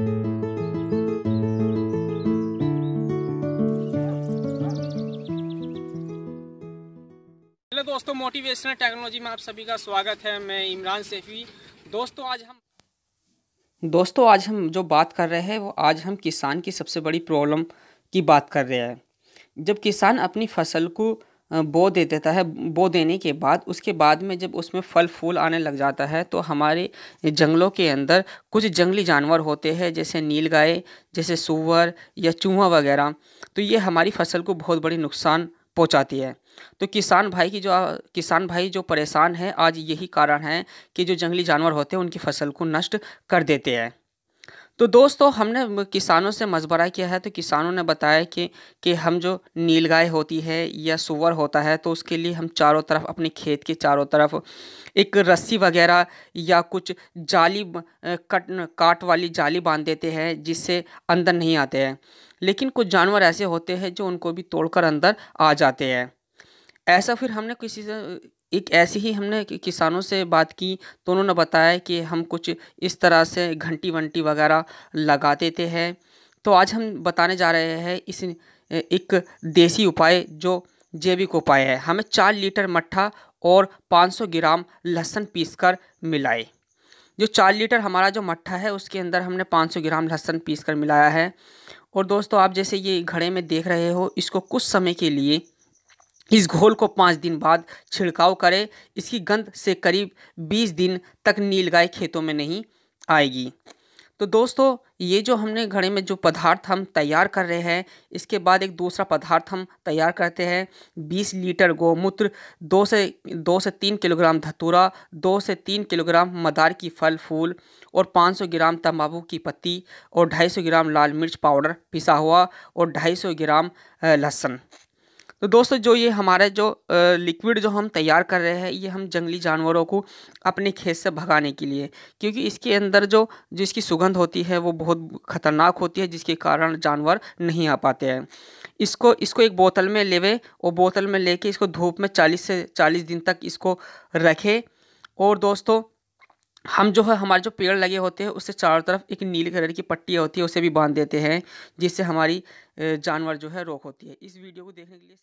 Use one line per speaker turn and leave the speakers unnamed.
hello दोस्तों motivational technology में आप सभी का स्वागत है मैं इमरान सेफी दोस्तों आज हम
दोस्तों आज हम जो बात कर रहे हैं वो आज हम किसान की सबसे बड़ी प्रॉब्लम की बात कर रहे हैं जब किसान अपनी फसल को बो दे देता है बो देने के बाद उसके बाद में जब उसमें फल फूल आने लग जाता है तो हमारे जंगलों के अंदर कुछ जंगली जानवर होते हैं जैसे नीलगाय जैसे सुअर या चूहा वगैरह तो ये हमारी फसल को बहुत बड़ी नुकसान पहुंचाती है तो किसान भाई की जो किसान भाई जो परेशान है आज यही कारण है कि जो जंगली जानवर होते हैं उनकी फसल को नष्ट कर देते हैं तो दोस्तों हमने किसानों से मशवरा किया है तो किसानों ने बताया कि कि हम जो नीलगाय होती है या सुअर होता है तो उसके लिए हम चारों तरफ अपने खेत के चारों तरफ एक रस्सी वगैरह या कुछ जाली कट काट वाली जाली बांध देते हैं जिससे अंदर नहीं आते हैं लेकिन कुछ जानवर ऐसे होते हैं जो उनको भी तोड़कर अंदर आ जाते हैं ऐसा फिर हमने किसी से एक ऐसी ही हमने किसानों से बात की तो उन्होंने बताया कि हम कुछ इस तरह से घंटी वंटी वगैरह लगा देते हैं तो आज हम बताने जा रहे हैं इस एक देसी उपाय जो जैविक उपाय है हमें चार लीटर मट्ठा और 500 ग्राम लहसुन पीसकर मिलाए जो चार लीटर हमारा जो मट्ठा है उसके अंदर हमने 500 ग्राम लहसुन पीस कर मिलाया है और दोस्तों आप जैसे ये घड़े में देख रहे हो इसको कुछ समय के लिए इस घोल को पाँच दिन बाद छिड़काव करें इसकी गंध से करीब बीस दिन तक नीलगाय खेतों में नहीं आएगी तो दोस्तों ये जो हमने घड़े में जो पदार्थ हम तैयार कर रहे हैं इसके बाद एक दूसरा पदार्थ हम तैयार करते हैं बीस लीटर गोमूत्र दो से दो से तीन किलोग्राम धतूरा दो से तीन किलोग्राम मदार की फल फूल और सौ ग्राम तम्बाकू की पत्ती और सौ ग्राम लाल मिर्च पाउडर पिसा हुआ और सौ ग्राम लहसुन तो दोस्तों जो ये हमारे जो लिक्विड जो हम तैयार कर रहे हैं ये हम जंगली जानवरों को अपने खेत से भगाने के लिए क्योंकि इसके अंदर जो जिसकी सुगंध होती है वो बहुत ख़तरनाक होती है जिसके कारण जानवर नहीं आ पाते हैं इसको इसको एक बोतल में लेवे और बोतल में लेके इसको धूप में चालीस से चालीस दिन तक इसको रखें और दोस्तों हम जो है हमारे जो पेड़ लगे होते हैं उससे चारों तरफ एक नीले कलर की पट्टी होती है उसे भी बांध देते हैं जिससे हमारी जानवर जो है रोक होती है इस वीडियो को देखने के लिए